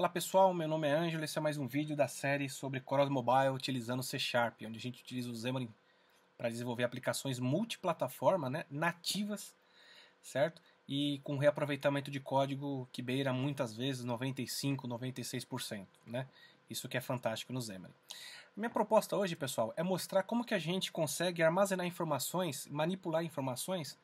Olá pessoal, meu nome é Ângelo e esse é mais um vídeo da série sobre Corel Mobile utilizando C Sharp, onde a gente utiliza o Xamarin para desenvolver aplicações multiplataforma, né, nativas, certo? E com reaproveitamento de código que beira muitas vezes 95, 96%, né? Isso que é fantástico no Xamarin. Minha proposta hoje, pessoal, é mostrar como que a gente consegue armazenar informações, manipular informações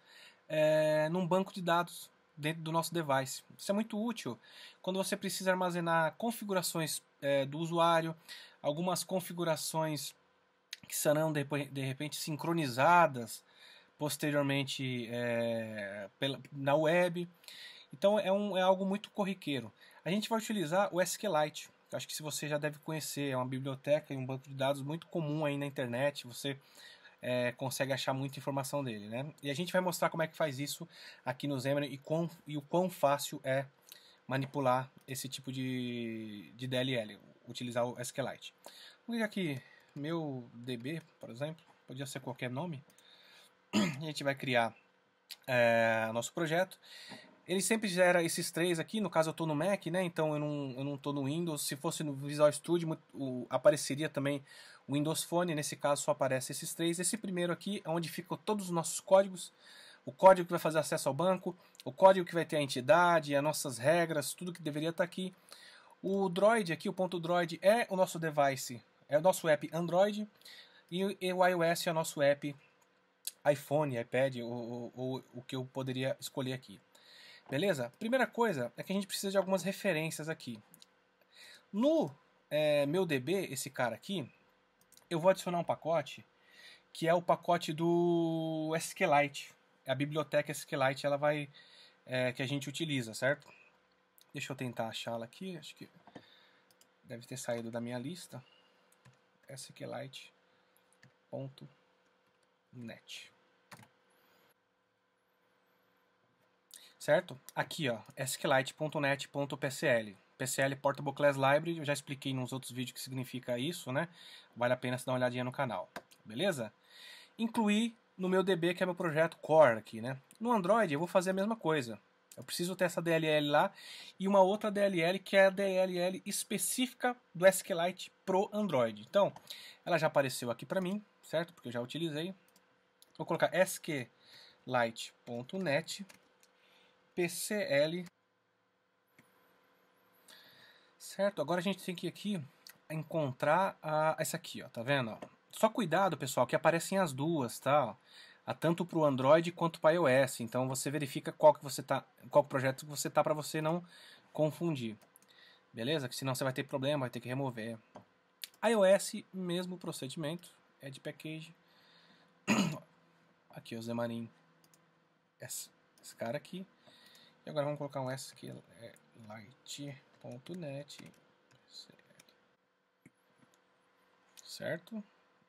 é, num banco de dados dentro do nosso device. Isso é muito útil quando você precisa armazenar configurações é, do usuário, algumas configurações que serão de, de repente sincronizadas posteriormente é, pela, na web. Então é, um, é algo muito corriqueiro. A gente vai utilizar o SQLite. Acho que se você já deve conhecer, é uma biblioteca e um banco de dados muito comum aí na internet. Você é, consegue achar muita informação dele, né? E a gente vai mostrar como é que faz isso aqui no Xamarin e, e o quão fácil é manipular esse tipo de, de DLL, utilizar o SQLite. Vou ligar aqui meu DB, por exemplo, podia ser qualquer nome. A gente vai criar é, nosso projeto ele sempre gera esses três aqui, no caso eu estou no Mac, né? Então eu não, eu não tô no Windows. Se fosse no Visual Studio, o, apareceria também o Windows Phone, nesse caso só aparece esses três. Esse primeiro aqui é onde ficam todos os nossos códigos, o código que vai fazer acesso ao banco, o código que vai ter a entidade, as nossas regras, tudo que deveria estar tá aqui. O Droid aqui, o ponto Droid, é o nosso device, é o nosso app Android e o iOS é o nosso app iPhone, iPad, ou o, o que eu poderia escolher aqui. Beleza? Primeira coisa é que a gente precisa de algumas referências aqui. No é, meu DB, esse cara aqui, eu vou adicionar um pacote que é o pacote do SQLite. É a biblioteca SQLite ela vai, é, que a gente utiliza, certo? Deixa eu tentar achá-la aqui, acho que deve ter saído da minha lista. SQLite.net certo? Aqui, ó, sqlite.net.pcl. PCL Portable Class Library, eu já expliquei nos outros vídeos que significa isso, né? Vale a pena se dar uma olhadinha no canal, beleza? Incluir no meu DB, que é meu projeto core aqui, né? No Android eu vou fazer a mesma coisa. Eu preciso ter essa DLL lá e uma outra DLL que é a DLL específica do SQLite pro Android. Então, ela já apareceu aqui para mim, certo? Porque eu já utilizei. Vou colocar sqlite.net.pcl PCL. Certo? Agora a gente tem que ir aqui encontrar a, essa aqui, ó, tá vendo? Só cuidado, pessoal, que aparecem as duas, tá? tanto para o Android quanto para iOS. Então você verifica qual que você tá, qual projeto que você tá para você não confundir. Beleza? Que senão você vai ter problema, vai ter que remover. iOS, mesmo procedimento, é de package. Aqui, o Zemarin. Esse, esse cara aqui. E agora vamos colocar um S que é light.net. Certo?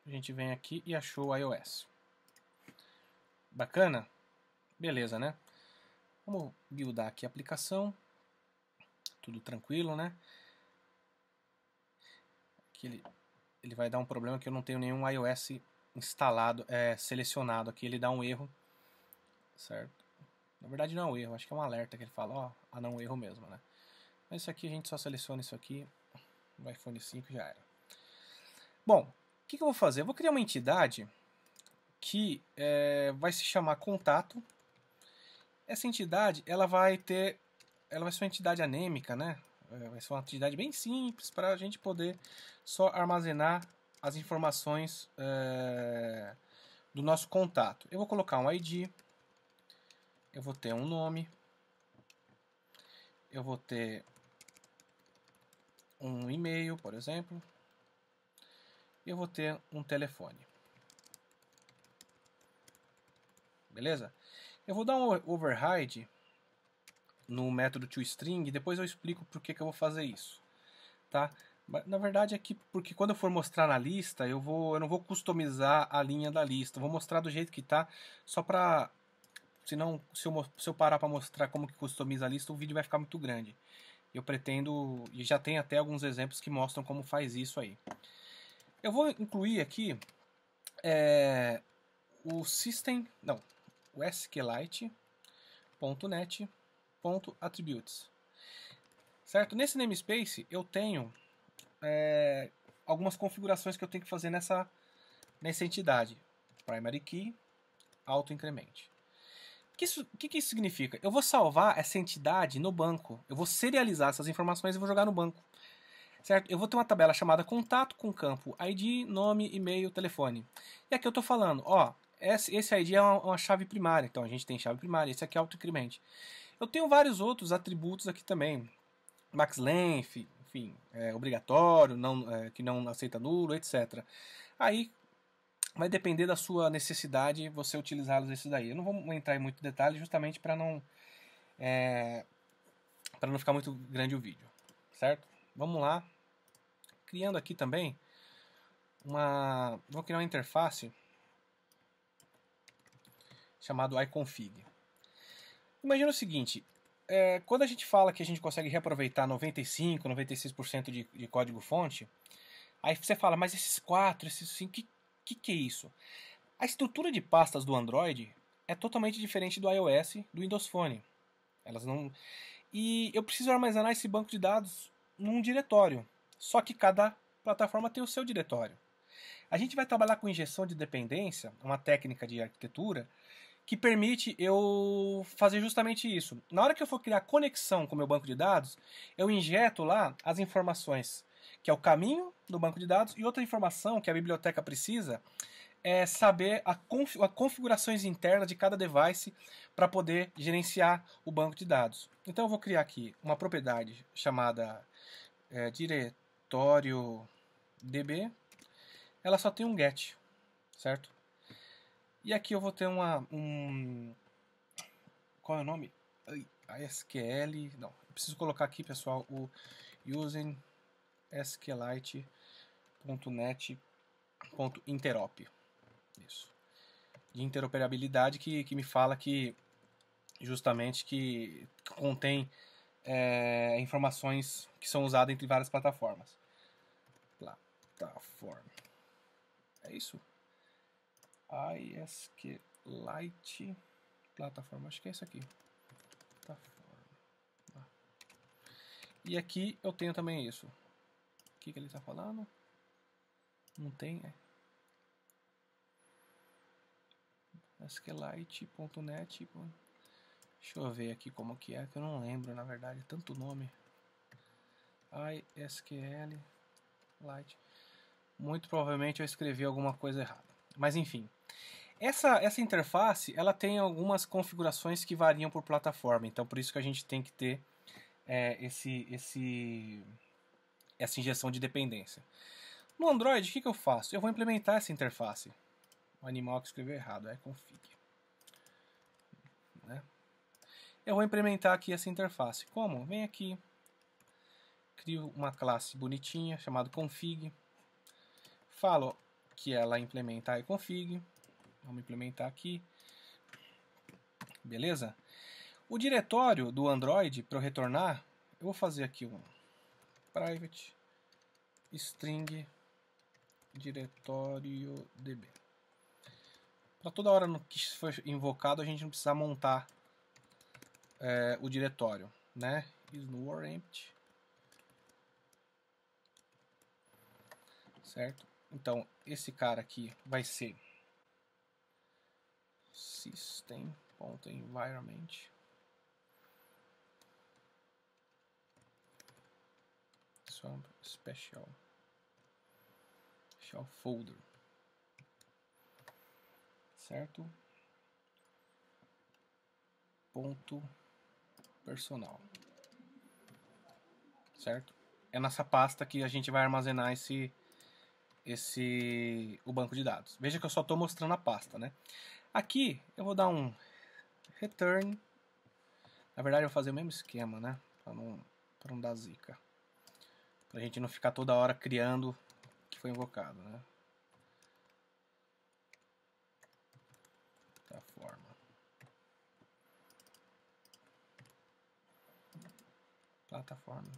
A gente vem aqui e achou o iOS. Bacana? Beleza, né? Vamos buildar aqui a aplicação. Tudo tranquilo, né? Aqui ele, ele vai dar um problema que eu não tenho nenhum iOS instalado, é, selecionado aqui. Ele dá um erro, certo? Na verdade não é um erro, acho que é um alerta que ele fala, ó, ah não, erro mesmo, né? Mas isso aqui a gente só seleciona isso aqui, no iPhone 5 já era. Bom, o que, que, eu vou fazer? Eu vou criar uma entidade que é, vai se chamar contato. Essa entidade, ela vai ter, ela vai ser uma entidade anêmica, né? É, vai ser uma entidade bem simples para a gente poder só armazenar as informações é, do nosso contato. Eu vou colocar um ID, eu vou ter um nome, eu vou ter um e-mail, por exemplo, e eu vou ter um telefone. Beleza? Eu vou dar um override no método toString, depois eu explico por que, que eu vou fazer isso. Tá? Na verdade é que porque quando eu for mostrar na lista, eu vou eu não vou customizar a linha da lista, eu vou mostrar do jeito que está só para senão, se eu, se eu parar para mostrar como que customiza a lista, o vídeo vai ficar muito grande. Eu pretendo, e já tem até alguns exemplos que mostram como faz isso aí. Eu vou incluir aqui é, o system, não, o sqlite.net.attributes. Certo? Nesse namespace eu tenho é, algumas configurações que eu tenho que fazer nessa, nessa entidade. Primary key, auto-increment. O que, isso, que, que isso significa? Eu vou salvar essa entidade no banco. Eu vou serializar essas informações e vou jogar no banco. Certo? Eu vou ter uma tabela chamada contato com campo ID, nome, e-mail, telefone. E aqui eu estou falando, ó, esse ID é uma, uma, chave primária, então a gente tem chave primária, esse aqui é autoincrimente. Eu tenho vários outros atributos aqui também, length, enfim, é, obrigatório, não, é, que não aceita nulo, etc. Aí vai depender da sua necessidade você utilizá-los esses daí. Eu não vou entrar em muito detalhe justamente para não é, para não ficar muito grande o vídeo, certo? Vamos lá, criando aqui também uma, vou criar uma interface chamado iConfig. Imagina o seguinte, é, quando a gente fala que a gente consegue reaproveitar 95, 96% de, de código fonte, aí você fala, mas esses 4, esses 5, o que, que, que é isso? A estrutura de pastas do Android é totalmente diferente do iOS do Windows Phone. Elas não. E eu preciso armazenar esse banco de dados num diretório. Só que cada plataforma tem o seu diretório. A gente vai trabalhar com injeção de dependência, uma técnica de arquitetura que permite eu fazer justamente isso. Na hora que eu for criar conexão com o meu banco de dados, eu injeto lá as informações que é o caminho do banco de dados, e outra informação que a biblioteca precisa é saber a, a configurações internas de cada device para poder gerenciar o banco de dados. Então eu vou criar aqui uma propriedade chamada é, diretório DB. Ela só tem um get, certo? E aqui eu vou ter uma um qual é o nome? ASQL, não, preciso colocar aqui, pessoal, o using sqlite.net.interop. Isso. De interoperabilidade que, que me fala que justamente que contém é, informações que são usadas entre várias plataformas. Plataforma. É isso? ISQLite plataforma, acho que é isso aqui. Plataforma. E aqui eu tenho também isso que, que ele está falando? Não tem, é. SQLite.net. Tipo, deixa eu ver aqui como que é, que eu não lembro, na verdade, tanto nome. ISQL Muito provavelmente eu escrevi alguma coisa errada. Mas enfim. Essa, essa interface, ela tem algumas configurações que variam por plataforma. Então por isso que a gente tem que ter é, esse, esse essa injeção de dependência. No Android, o que, que eu faço? Eu vou implementar essa interface. O animal que escreveu errado, é config. Né? Eu vou implementar aqui essa interface. Como? Vem aqui, crio uma classe bonitinha chamada config. Falo que ela implementa config Vamos implementar aqui. Beleza? O diretório do Android, para eu retornar, eu vou fazer aqui um private string diretório db. Para toda hora que isso for invocado, a gente não precisa montar é, o diretório, né? or empty. Certo? Então, esse cara aqui vai ser system.environment.environment Sound Special. Folder. Certo? Ponto personal. Certo? É nessa pasta que a gente vai armazenar esse esse o banco de dados. Veja que eu só estou mostrando a pasta, né? Aqui eu vou dar um return. Na verdade eu vou fazer o mesmo esquema, né? Para não, não dar zica. Pra gente não ficar toda hora criando que foi invocado, né? Da forma. Plataforma.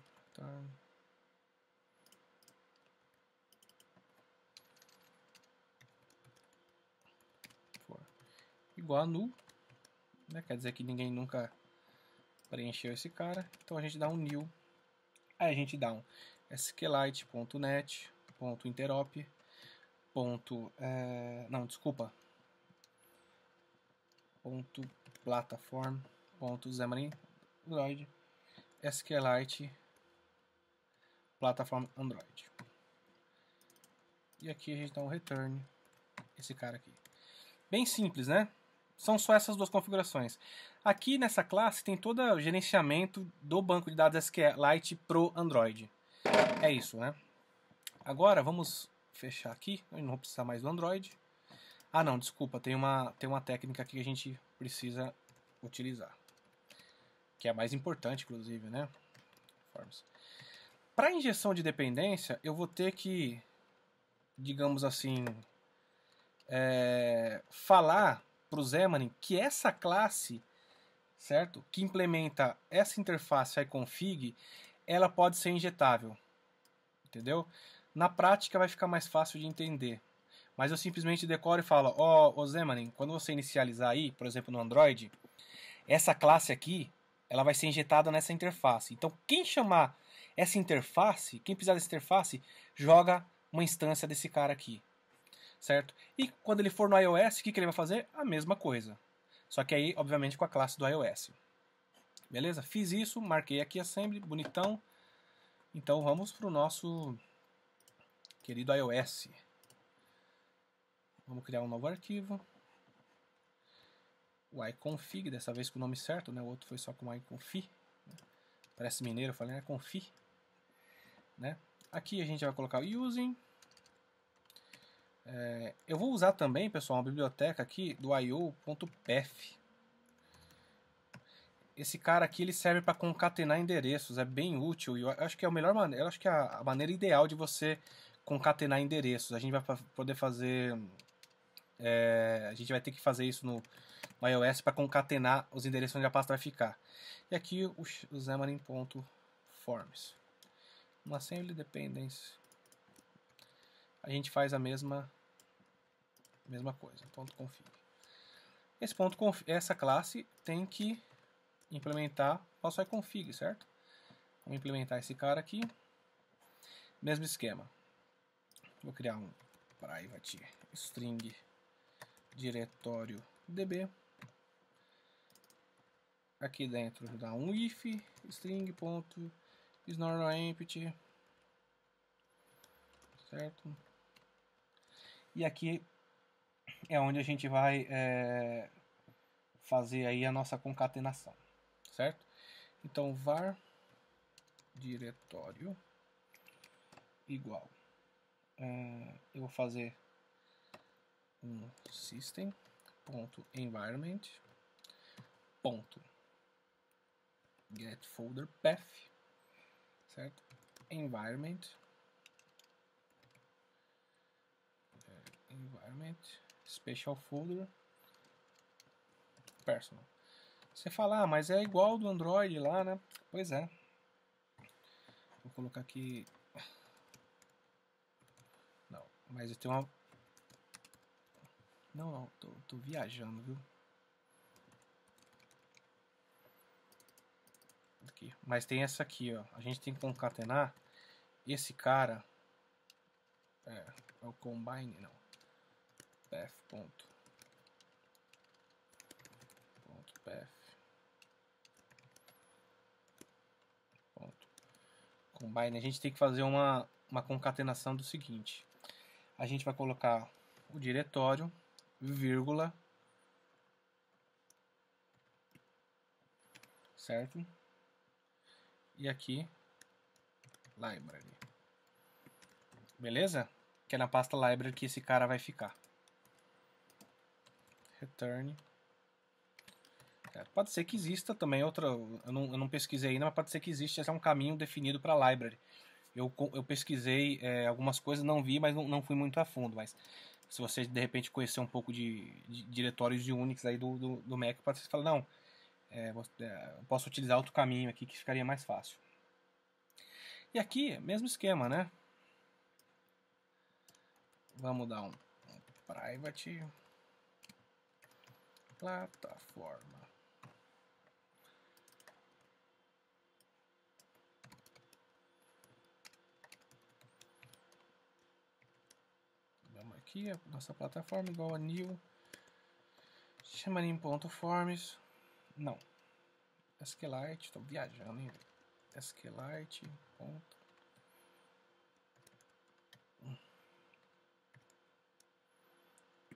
igual a null, né? quer dizer que ninguém nunca preencheu esse cara, então a gente dá um new, aí a gente dá um SQLite.net.Interop é, não, desculpa, ponto platform, ponto Xamarin Android, SQLite, plataforma Android. E aqui a gente dá um return, esse cara aqui. Bem simples, né? são só essas duas configurações. Aqui nessa classe tem todo o gerenciamento do banco de dados SQLite pro Android. É isso, né? Agora vamos fechar aqui, eu não vou precisar mais do Android. Ah não, desculpa, tem uma, tem uma técnica aqui que a gente precisa utilizar. Que é a mais importante, inclusive, né? Para injeção de dependência, eu vou ter que, digamos assim, é, falar para o Xamarin que essa classe, certo, que implementa essa interface iConfig, ela pode ser injetável. Entendeu? Na prática vai ficar mais fácil de entender. Mas eu simplesmente decoro e falo, ó, oh, Zemanin, quando você inicializar aí, por exemplo, no Android, essa classe aqui, ela vai ser injetada nessa interface. Então, quem chamar essa interface, quem precisar dessa interface, joga uma instância desse cara aqui. Certo? E quando ele for no iOS, o que, que ele vai fazer? A mesma coisa. Só que aí, obviamente, com a classe do iOS. Beleza? Fiz isso, marquei aqui assembly, bonitão. Então vamos para o nosso querido iOS. Vamos criar um novo arquivo. O iconfig, dessa vez com o nome certo, né? O outro foi só com iconfig. Né? Parece mineiro, eu falei iconfi. Né? né? Aqui a gente vai colocar o using. É, eu vou usar também, pessoal, uma biblioteca aqui do io.path esse cara aqui ele serve para concatenar endereços, é bem útil e eu acho que é a melhor maneira, eu acho que é a maneira ideal de você concatenar endereços. A gente vai poder fazer é, a gente vai ter que fazer isso no, iOS para concatenar os endereços onde a pasta vai ficar. E aqui o, o xamarin.forms. Uma single dependence. A gente faz a mesma mesma coisa, ponto config. Esse ponto essa classe tem que implementar nosso iConfig, certo? Vamos implementar esse cara aqui. Mesmo esquema. Vou criar um private string diretório db. Aqui dentro dá um if string.snornoempty, certo? E aqui é onde a gente vai é, fazer aí a nossa concatenação certo? Então var diretório igual. Uh, eu vou fazer um system.environment ponto get folder path certo environment é, environment special folder personal você fala, ah, mas é igual do Android lá, né? Pois é. Vou colocar aqui... Não, mas eu tenho uma... Não, não, tô, tô viajando, viu? Aqui. Mas tem essa aqui, ó. A gente tem que concatenar esse cara. É, é o combine, não. Path. Ponto. Ponto path. combine, a gente tem que fazer uma, uma concatenação do seguinte. A gente vai colocar o diretório, vírgula, certo? E aqui, library. Beleza? Que é na pasta library que esse cara vai ficar. Return cara. É, pode ser que exista também outra. Eu não, eu não pesquisei ainda, mas pode ser que exista é um caminho definido para library. Eu, eu pesquisei é, algumas coisas, não vi, mas não, não fui muito a fundo. Mas se você de repente conhecer um pouco de, de diretórios de Unix aí do, do, do Mac, pode ser falar, não, é, é posso utilizar outro caminho aqui que ficaria mais fácil. E aqui, mesmo esquema, né? Vamos dar um, um private plataforma. aqui a nossa plataforma igual a new chamarin.forms em ponto forms não SQLite estou viajando hein? SQLite ponto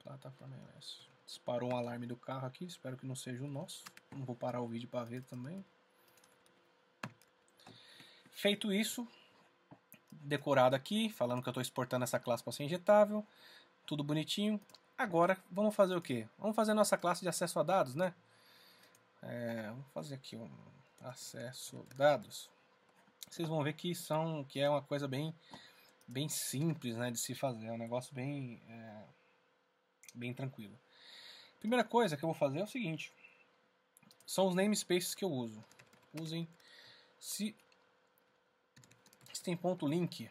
plataforma LS é disparou um alarme do carro aqui espero que não seja o nosso não vou parar o vídeo para ver também feito isso decorado aqui, falando que eu estou exportando essa classe para ser injetável tudo bonitinho. Agora vamos fazer o quê? Vamos fazer a nossa classe de acesso a dados, né? É, vamos fazer aqui um acesso dados. Vocês vão ver que são que é uma coisa bem bem simples, né, de se fazer. É um negócio bem é, bem tranquilo. Primeira coisa que eu vou fazer é o seguinte. São os namespaces que eu uso. Usem se, se tem ponto link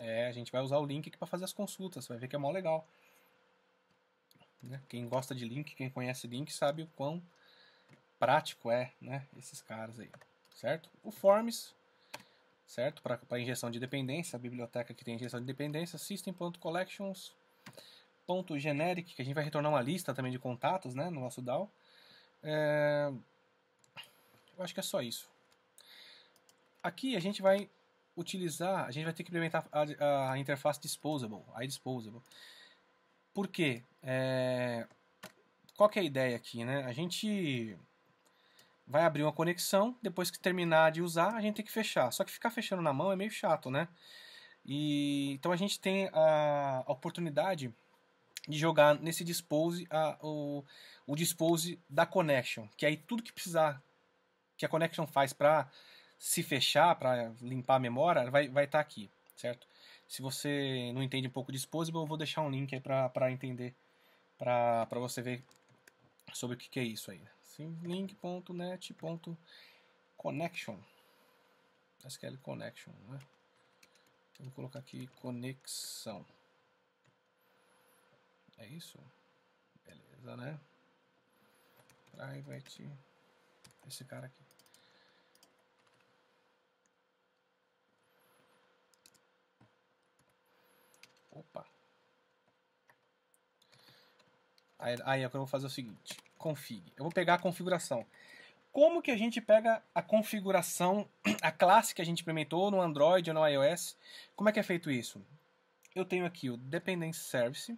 é, a gente vai usar o link aqui para fazer as consultas, você vai ver que é mó legal. Né? Quem gosta de link, quem conhece link, sabe o quão prático é, né? Esses caras aí, certo? O Forms, certo? Para injeção de dependência, a biblioteca que tem injeção de dependência, system.collections.generic, que a gente vai retornar uma lista também de contatos, né? No nosso DAO. É... Eu acho que é só isso. Aqui a gente vai utilizar, a gente vai ter que implementar a, a interface disposable, a disposable. Por quê? É, qual é a ideia aqui, né? A gente vai abrir uma conexão, depois que terminar de usar, a gente tem que fechar. Só que ficar fechando na mão é meio chato, né? E, então a gente tem a, a oportunidade de jogar nesse dispose a, o, o dispose da connection, que é aí tudo que precisar que a connection faz para se fechar para limpar a memória, vai estar vai tá aqui, certo? Se você não entende um pouco de Exposable, eu vou deixar um link aí para entender, para você ver sobre o que, que é isso aí. Link.net.connection SQL Connection, né? Vou colocar aqui conexão. É isso? Beleza, né? Private. Esse cara aqui. Opa. Aí, aí agora é eu vou fazer o seguinte. Config. Eu vou pegar a configuração. Como que a gente pega a configuração, a classe que a gente implementou no Android ou no iOS? Como é que é feito isso? Eu tenho aqui o Dependency Service,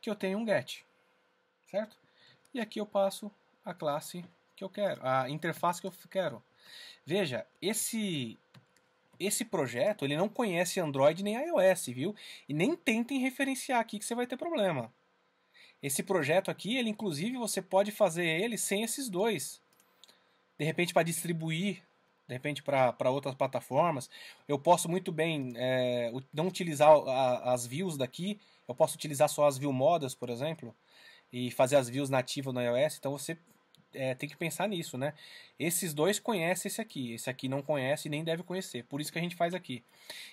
que eu tenho um get, certo? E aqui eu passo a classe que eu quero, a interface que eu quero. Veja, esse esse projeto ele não conhece Android nem iOS, viu? E nem tentem referenciar aqui que você vai ter problema. Esse projeto aqui, ele inclusive você pode fazer ele sem esses dois. De repente para distribuir, de repente para outras plataformas. Eu posso muito bem é, não utilizar a, as views daqui. Eu posso utilizar só as view modas, por exemplo, e fazer as views nativas no iOS. Então você é, tem que pensar nisso, né? Esses dois conhecem esse aqui, esse aqui não conhece e nem deve conhecer, por isso que a gente faz aqui.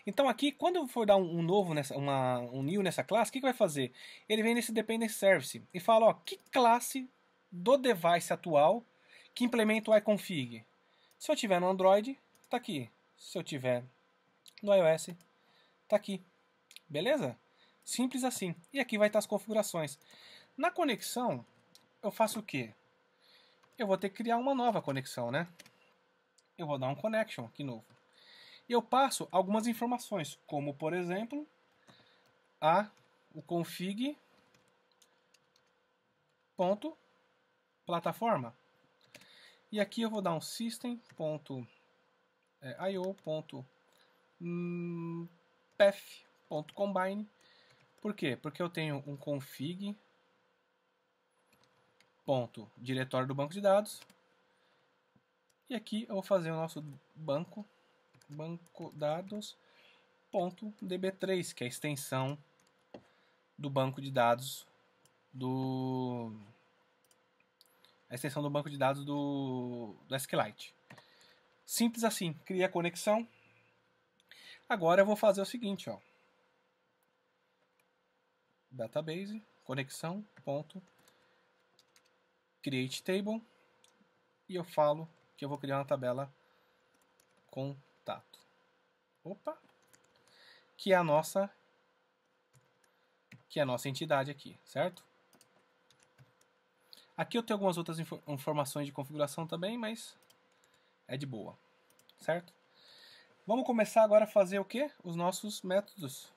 Então aqui, quando for dar um, um novo, nessa, uma, um new nessa classe, o que, que vai fazer? Ele vem nesse dependency service e fala, ó, que classe do device atual que implementa o iConfig? Se eu tiver no Android, tá aqui. Se eu tiver no iOS, tá aqui. Beleza? Simples assim. E aqui vai estar as configurações. Na conexão, eu faço o quê? eu vou ter que criar uma nova conexão, né? Eu vou dar um connection aqui novo. E eu passo algumas informações, como por exemplo, a o config ponto plataforma. E aqui eu vou dar um system.io.path.combine. É, hum, por quê? Porque eu tenho um config ponto diretório do banco de dados. E aqui eu vou fazer o nosso banco, banco dados ponto db3, que é a extensão do banco de dados do a extensão do banco de dados do, do SQLite. Simples assim, cria a conexão. Agora eu vou fazer o seguinte, ó. Database, conexão, ponto, create table e eu falo que eu vou criar uma tabela contato. Opa! Que é a nossa que é a nossa entidade aqui, certo? Aqui eu tenho algumas outras informações de configuração também, mas é de boa, certo? Vamos começar agora a fazer o que? Os nossos métodos.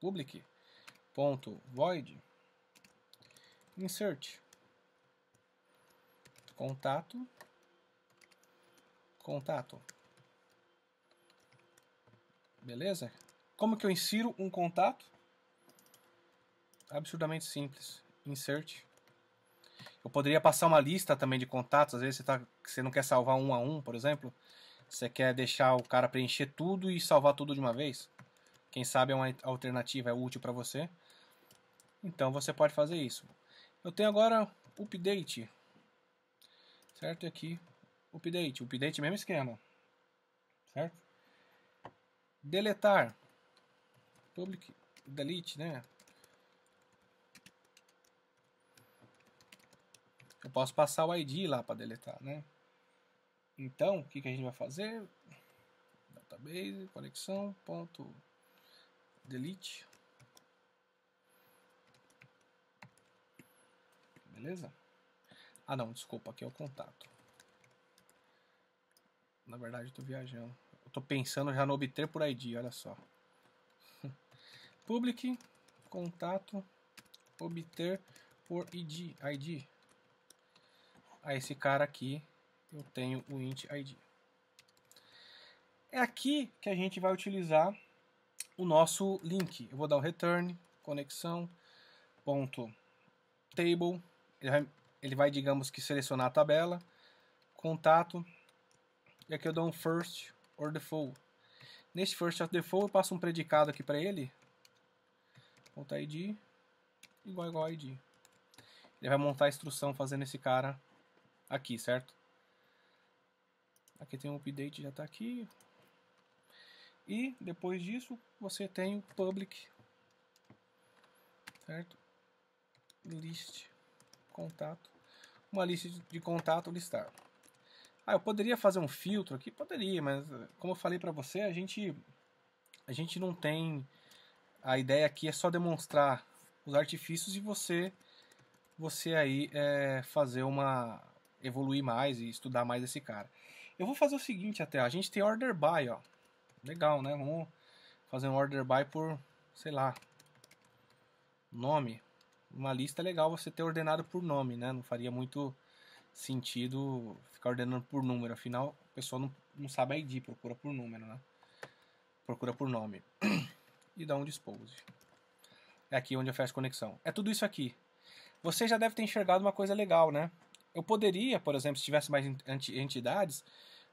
public.void insert contato, contato. Beleza? Como que eu insiro um contato? Absurdamente simples. Insert. Eu poderia passar uma lista também de contatos, às vezes você, tá, você não quer salvar um a um, por exemplo. Você quer deixar o cara preencher tudo e salvar tudo de uma vez. Quem sabe é uma alternativa, é útil para você. Então você pode fazer isso. Eu tenho agora update certo? E aqui, update, update mesmo esquema, certo? Deletar, public delete, né? Eu posso passar o ID lá para deletar, né? Então, o que, que a gente vai fazer? Database, conexão, ponto, delete. Beleza? Ah não, desculpa, aqui é o contato. Na verdade eu tô viajando. Eu tô pensando já no obter por ID, olha só. Public, contato, obter por ID. ID. A esse cara aqui eu tenho o int ID. É aqui que a gente vai utilizar o nosso link. Eu vou dar o return, conexão, ponto, table. Ele vai ele vai, digamos que, selecionar a tabela, contato, e aqui eu dou um first or default. Neste first or default eu passo um predicado aqui para ele, ponto id, igual igual id. Ele vai montar a instrução fazendo esse cara aqui, certo? Aqui tem um update, já está aqui. E depois disso você tem o public, certo? List contato, uma lista de contato listar. Ah, eu poderia fazer um filtro aqui? Poderia, mas eh, como eu falei para você, a gente, a gente não tem... A ideia aqui é só demonstrar os artifícios e você, você aí é, fazer uma... evoluir mais e estudar mais esse cara. Eu vou fazer o seguinte até, a gente tem order by, ó. Legal, né? Vamos fazer um order by por, sei lá, nome uma lista é legal você ter ordenado por nome, né? Não faria muito sentido ficar ordenando por número, afinal o pessoal não, não sabe a ID, procura por número, né? Procura por nome. e dá um dispose. É aqui onde eu fecho conexão. É tudo isso aqui. Você já deve ter enxergado uma coisa legal, né? Eu poderia, por exemplo, se tivesse mais entidades,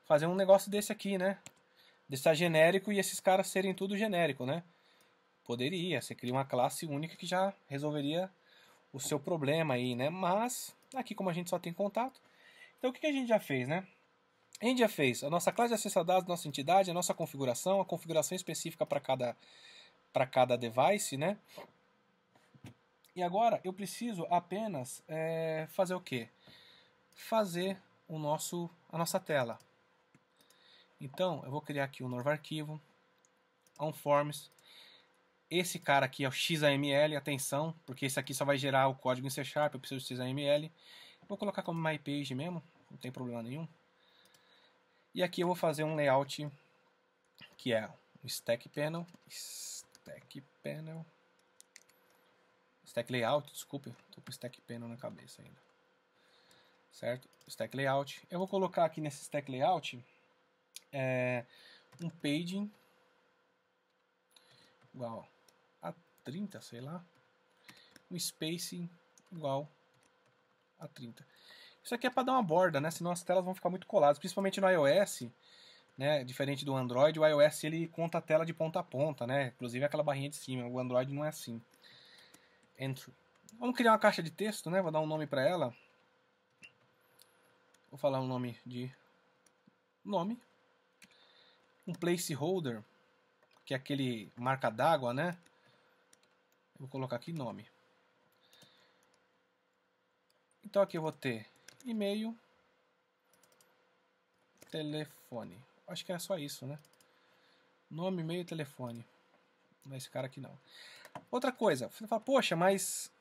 fazer um negócio desse aqui, né? Deixar genérico e esses caras serem tudo genérico, né? Poderia, você cria uma classe única que já resolveria o seu problema aí, né? Mas aqui como a gente só tem contato, então o que a gente já fez, né? A gente já fez a nossa classe de acesso a dados, nossa entidade, a nossa configuração, a configuração específica para cada para cada device, né? E agora eu preciso apenas é, fazer o quê? Fazer o nosso a nossa tela. Então eu vou criar aqui um novo arquivo, onForms, esse cara aqui é o XAML, atenção, porque esse aqui só vai gerar o código em C Sharp, eu preciso de XAML. Vou colocar como MyPage mesmo, não tem problema nenhum. E aqui eu vou fazer um layout que é o Stack Panel, Stack Panel, Stack Layout, desculpe, estou com Stack Panel na cabeça ainda. Certo? Stack Layout. Eu vou colocar aqui nesse Stack Layout é, um paging igual 30, sei lá, um spacing igual a 30. Isso aqui é para dar uma borda, né? Senão as telas vão ficar muito coladas, principalmente no iOS, né? Diferente do Android, o iOS ele conta a tela de ponta a ponta, né? Inclusive aquela barrinha de cima. O Android não é assim. Entry. Vamos criar uma caixa de texto, né? Vou dar um nome para ela. Vou falar um nome de nome. Um placeholder, que é aquele marca d'água, né? Vou colocar aqui nome. Então aqui eu vou ter e-mail, telefone. Acho que é só isso, né? Nome, e-mail, telefone. Não é esse cara aqui não. Outra coisa, você fala, poxa, mas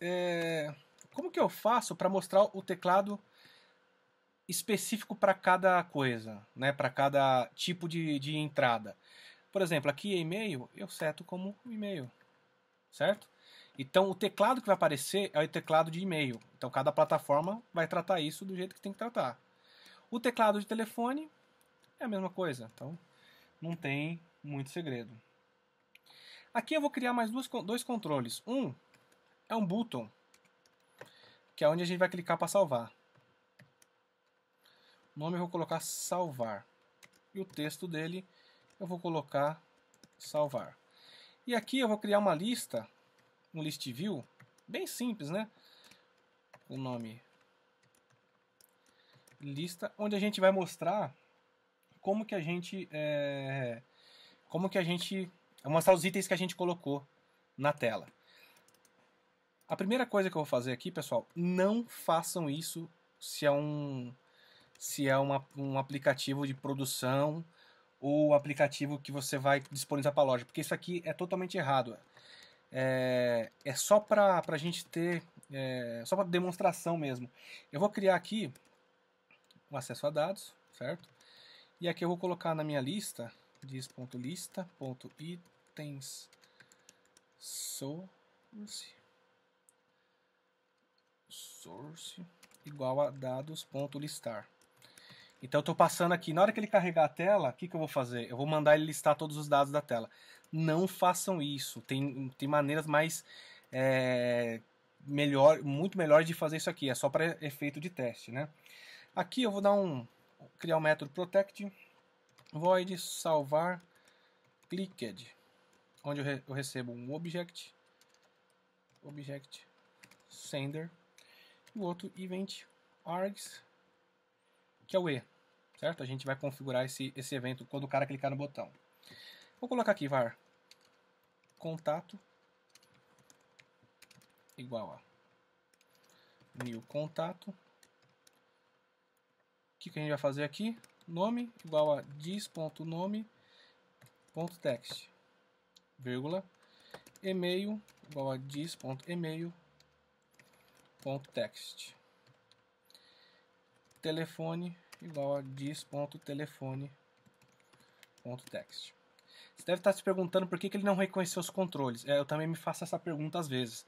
é, como que eu faço para mostrar o teclado específico para cada coisa, né? Para cada tipo de, de entrada. Por exemplo, aqui é e-mail, eu seto como e-mail certo? Então o teclado que vai aparecer é o teclado de e-mail. Então cada plataforma vai tratar isso do jeito que tem que tratar. O teclado de telefone é a mesma coisa, então não tem muito segredo. Aqui eu vou criar mais duas, dois controles. Um é um button, que é onde a gente vai clicar para salvar. O nome eu vou colocar salvar. E o texto dele eu vou colocar salvar. E aqui eu vou criar uma lista, um list view, bem simples, né? O nome lista, onde a gente vai mostrar como que a gente é, como que a gente mostrar os itens que a gente colocou na tela. A primeira coisa que eu vou fazer aqui, pessoal, não façam isso se é um se é uma, um aplicativo de produção o aplicativo que você vai disponibilizar para a loja, porque isso aqui é totalmente errado. É, é só para a gente ter, é, só para demonstração mesmo. Eu vou criar aqui um acesso a dados, certo? E aqui eu vou colocar na minha lista, diz.lista.itens source, source igual a dados.listar. Então eu estou passando aqui. Na hora que ele carregar a tela, o que, que eu vou fazer? Eu vou mandar ele listar todos os dados da tela. Não façam isso. Tem, tem maneiras mais é, melhor, muito melhores de fazer isso aqui. É só para efeito de teste, né? Aqui eu vou dar um criar o um método protect void salvar clicked, onde eu, re, eu recebo um object object sender e o outro event args que é o e certo? A gente vai configurar esse, esse evento quando o cara clicar no botão. Vou colocar aqui var contato igual a new contato. O que, que a gente vai fazer aqui? Nome igual a diz.nome.text, vírgula, e-mail igual a diz.email.text, telefone igual a diz.telefone.text. Você deve estar se perguntando por que, que ele não reconheceu os controles. É, eu também me faço essa pergunta às vezes.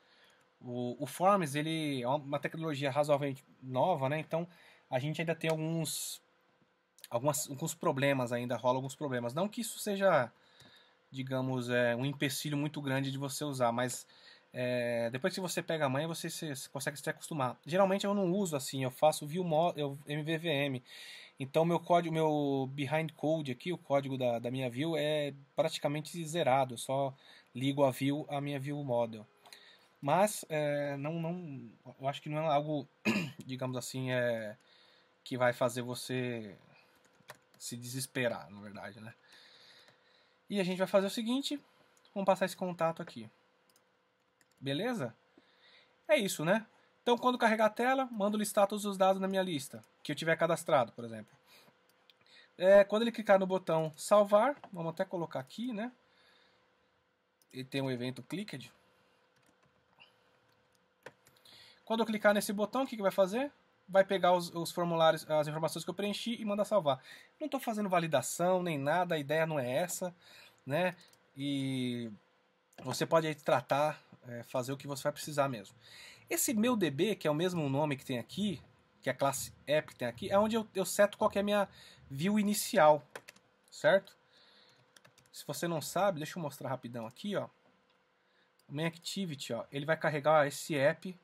O, o Forms ele é uma tecnologia razoavelmente nova, né? Então a gente ainda tem alguns, algumas, alguns problemas ainda, rola alguns problemas. Não que isso seja, digamos, é, um empecilho muito grande de você usar, mas é, depois que você pega a manha, você se, consegue se acostumar. Geralmente eu não uso assim, eu faço view MVVM. Então meu código, meu behind code aqui, o código da, da minha view é praticamente zerado. Eu só ligo a view a minha view model. Mas é, não, não, eu acho que não é algo, digamos assim, é, que vai fazer você se desesperar, na verdade, né? E a gente vai fazer o seguinte, vamos passar esse contato aqui. Beleza? É isso, né? Então, quando carregar a tela, mando listar todos os dados na minha lista, que eu tiver cadastrado, por exemplo. É, quando ele clicar no botão salvar, vamos até colocar aqui, né? Ele tem um evento clicked. Quando eu clicar nesse botão, o que, que vai fazer? Vai pegar os, os, formulários, as informações que eu preenchi e mandar salvar. Não estou fazendo validação nem nada, a ideia não é essa, né? E você pode aí tratar é, fazer o que você vai precisar mesmo. Esse meu DB, que é o mesmo nome que tem aqui, que é a classe app que tem aqui, é onde eu, eu seto qual é a minha view inicial, certo? Se você não sabe, deixa eu mostrar rapidão aqui, ó. O main activity, ó, ele vai carregar esse app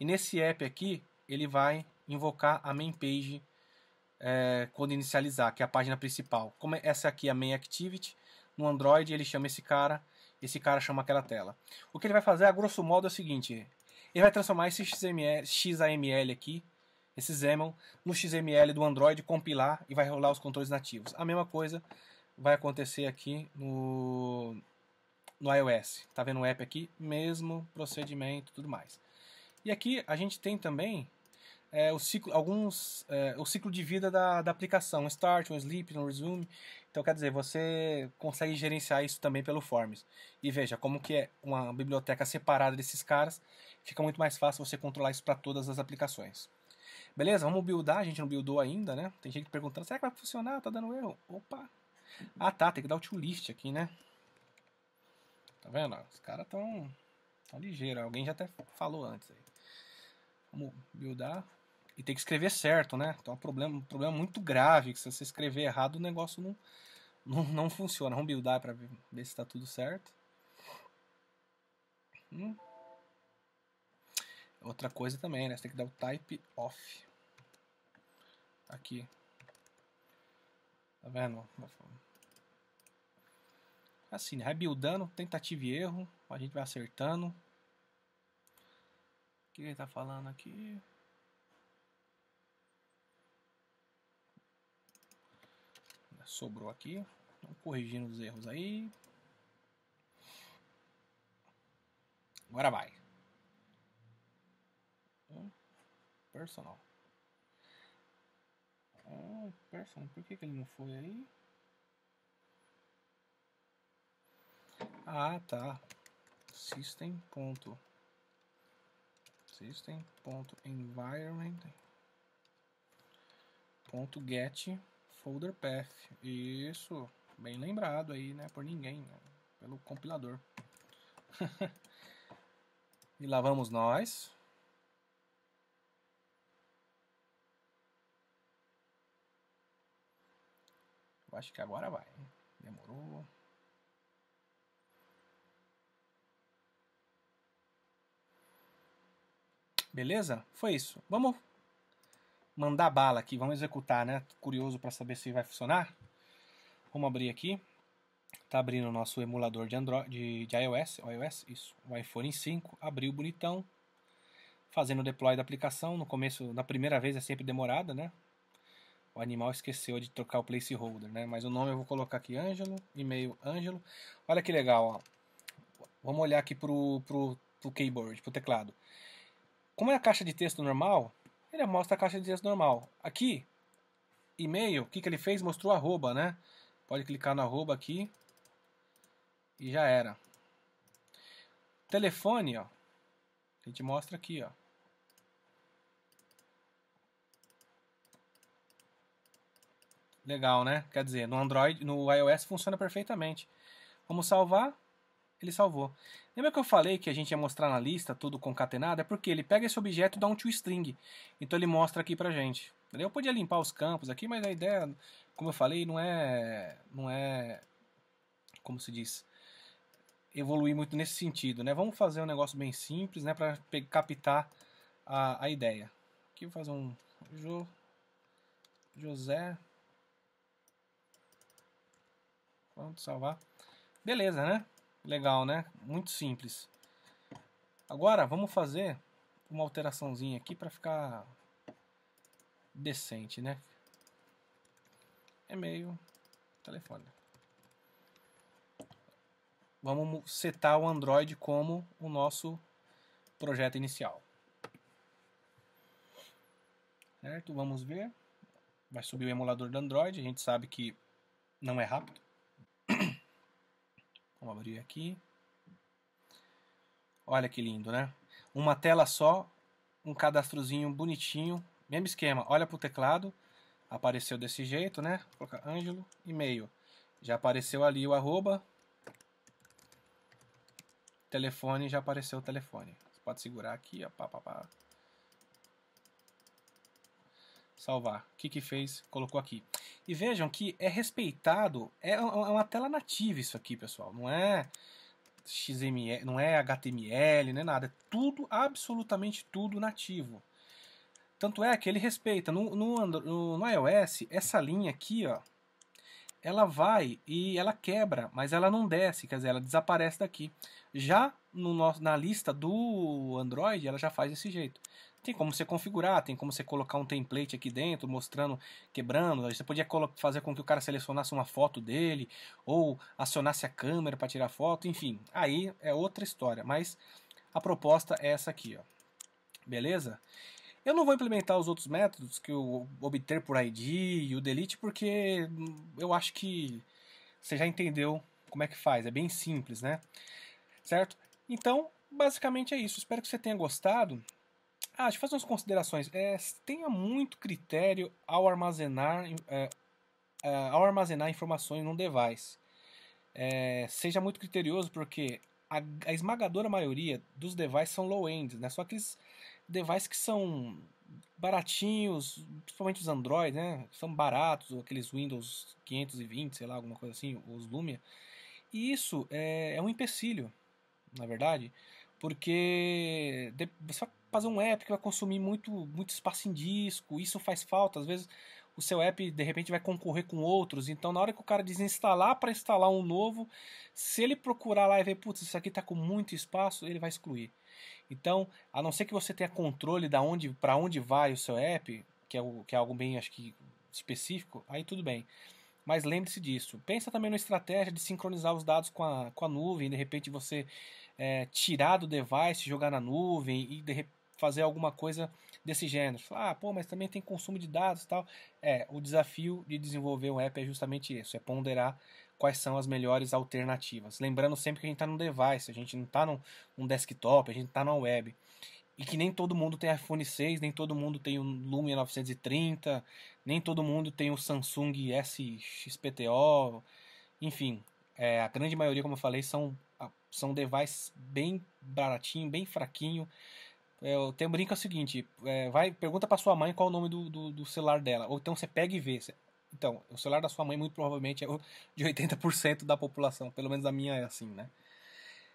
e nesse app aqui ele vai invocar a main page é, quando inicializar, que é a página principal. Como é, essa aqui é a main activity, no Android ele chama esse cara esse cara chama aquela tela. O que ele vai fazer, a grosso modo, é o seguinte: ele vai transformar esse XML, XAML aqui, esse XAML, no XML do Android, compilar e vai rolar os controles nativos. A mesma coisa vai acontecer aqui no, no iOS. Tá vendo o app aqui? Mesmo procedimento tudo mais. E aqui a gente tem também é, o ciclo, alguns, é, o ciclo de vida da, da aplicação, start, um sleep, um resume. Então, quer dizer, você consegue gerenciar isso também pelo Forms. E veja, como que é uma biblioteca separada desses caras, fica muito mais fácil você controlar isso para todas as aplicações. Beleza, vamos buildar, a gente não buildou ainda, né? Tem gente perguntando, será que vai funcionar? Tá dando erro. Opa! Ah tá, tem que dar o to list aqui, né? Tá vendo? Os caras tão, tão ligeiros, alguém já até falou antes aí. Vamos buildar. E tem que escrever certo, né? Então é um problema, um problema muito grave, que se você escrever errado o negócio não, não, não funciona. Vamos buildar para ver, ver se está tudo certo. Hum. Outra coisa também, né? Você tem que dar o type off. Aqui. Tá vendo? Assim, rebuildando, né? tentativa e erro. A gente vai acertando. O que ele tá falando aqui? sobrou aqui. Então, corrigindo os erros aí. Agora vai. Personal. personal. Por que, que ele não foi aí? Ah, tá. System. Ponto. System. Ponto environment. Ponto get folder path. Isso, bem lembrado aí, né? Por ninguém, né? pelo compilador. e lá vamos nós. Eu acho que agora vai. Demorou. Beleza? Foi isso. Vamos mandar bala aqui, vamos executar, né? Tô curioso para saber se vai funcionar. Vamos abrir aqui. Tá abrindo o nosso emulador de Android, de, de iOS, iOS, isso, o iPhone 5, abriu bonitão. Fazendo o deploy da aplicação, no começo, na primeira vez é sempre demorada, né? O animal esqueceu de trocar o placeholder, né? Mas o nome eu vou colocar aqui Ângelo, e-mail Ângelo. Olha que legal, ó. Vamos olhar aqui pro, pro, pro keyboard, pro teclado. Como é a caixa de texto normal, ele mostra a caixa de dias normal. Aqui, e-mail, o que, que ele fez? Mostrou arroba, né? Pode clicar no arroba aqui e já era. Telefone, ó. A gente mostra aqui, ó. Legal, né? Quer dizer, no Android, no iOS funciona perfeitamente. Vamos salvar ele salvou. Lembra que eu falei que a gente ia mostrar na lista tudo concatenado? É porque ele pega esse objeto e dá um toString. Então ele mostra aqui pra gente. Eu podia limpar os campos aqui, mas a ideia, como eu falei, não é... Não é... Como se diz? Evoluir muito nesse sentido, né? Vamos fazer um negócio bem simples, né? Pra captar a, a ideia. Aqui vou fazer um... Jo, José... Vamos salvar. Beleza, né? Legal, né? Muito simples. Agora, vamos fazer uma alteraçãozinha aqui para ficar decente, né? E-mail, telefone. Vamos setar o Android como o nosso projeto inicial. Certo? Vamos ver. Vai subir o emulador do Android. A gente sabe que não é rápido. Vamos abrir aqui. Olha que lindo, né? Uma tela só, um cadastrozinho bonitinho. Mesmo esquema, olha para o teclado. Apareceu desse jeito, né? Vou colocar Ângelo, e-mail. Já apareceu ali o arroba. Telefone, já apareceu o telefone. Você pode segurar aqui, ó. Pá, pá, pá. Salvar. O que que fez? Colocou aqui. E vejam que é respeitado, é, é, é uma tela nativa isso aqui, pessoal, não é XML, não é HTML, não é nada, é tudo, absolutamente tudo nativo. Tanto é que ele respeita, no, no, no, iOS, essa linha aqui, ó, ela vai e ela quebra, mas ela não desce, quer dizer, ela desaparece daqui. Já no nosso, na lista do Android, ela já faz desse jeito. Tem como você configurar, tem como você colocar um template aqui dentro, mostrando, quebrando. Você podia fazer com que o cara selecionasse uma foto dele, ou acionasse a câmera para tirar foto, enfim. Aí é outra história, mas a proposta é essa aqui, ó. Beleza? Eu não vou implementar os outros métodos, que o obter por ID e o delete, porque eu acho que você já entendeu como é que faz, é bem simples, né? Certo? Então, basicamente é isso. Espero que você tenha gostado. Ah, deixa eu fazer umas considerações. É, tenha muito critério ao armazenar, é, é, ao armazenar informações num device. É, seja muito criterioso porque a, a, esmagadora maioria dos devices são low-end, né? Só aqueles devices que são baratinhos, principalmente os Android, né? São baratos, aqueles Windows 520, sei lá, alguma coisa assim, os Lumia. E isso é, é um empecilho, na verdade, porque de, você fazer um app que vai consumir muito, muito espaço em disco, isso faz falta. Às vezes o seu app de repente vai concorrer com outros, então na hora que o cara desinstalar para instalar um novo, se ele procurar lá e ver, putz, isso aqui está com muito espaço, ele vai excluir. Então, a não ser que você tenha controle da onde para onde vai o seu app, que é, o, que é algo bem, acho que específico, aí tudo bem. Mas lembre-se disso. Pensa também na estratégia de sincronizar os dados com a, com a nuvem, de repente você é, tirar do device, jogar na nuvem e de repente fazer alguma coisa desse gênero. Ah, pô, mas também tem consumo de dados e tal. É, o desafio de desenvolver um app é justamente isso, é ponderar quais são as melhores alternativas. Lembrando sempre que a gente está num device, a gente não está num, num desktop, a gente está na web e que nem todo mundo tem iPhone 6, nem todo mundo tem o Lumia 930, nem todo mundo tem o Samsung SXPTO, enfim, é, a grande maioria, como eu falei, são, são devices bem baratinho, bem fraquinho, eu é, tenho brinca é o seguinte: é, vai, pergunta pra sua mãe qual é o nome do, do, do, celular dela. Ou então você pega e vê. então, o celular da sua mãe, muito provavelmente, é de 80% da população. Pelo menos a minha é assim, né?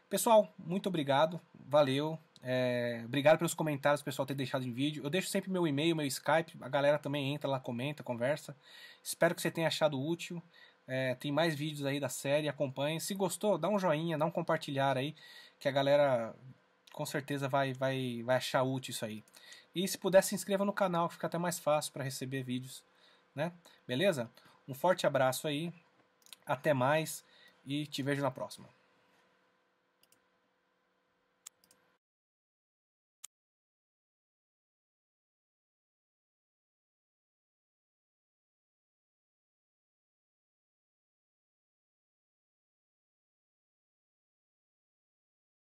Pessoal, muito obrigado. Valeu. É, obrigado pelos comentários, pessoal, ter deixado em vídeo. Eu deixo sempre meu e-mail, meu Skype. A galera também entra lá, comenta, conversa. Espero que você tenha achado útil. É, tem mais vídeos aí da série, acompanhe. Se gostou, dá um joinha, dá um compartilhar aí, que a galera com certeza vai, vai, vai achar útil isso aí. E se puder, se inscreva no canal, que fica até mais fácil para receber vídeos, né? Beleza? Um forte abraço aí, até mais e te vejo na próxima.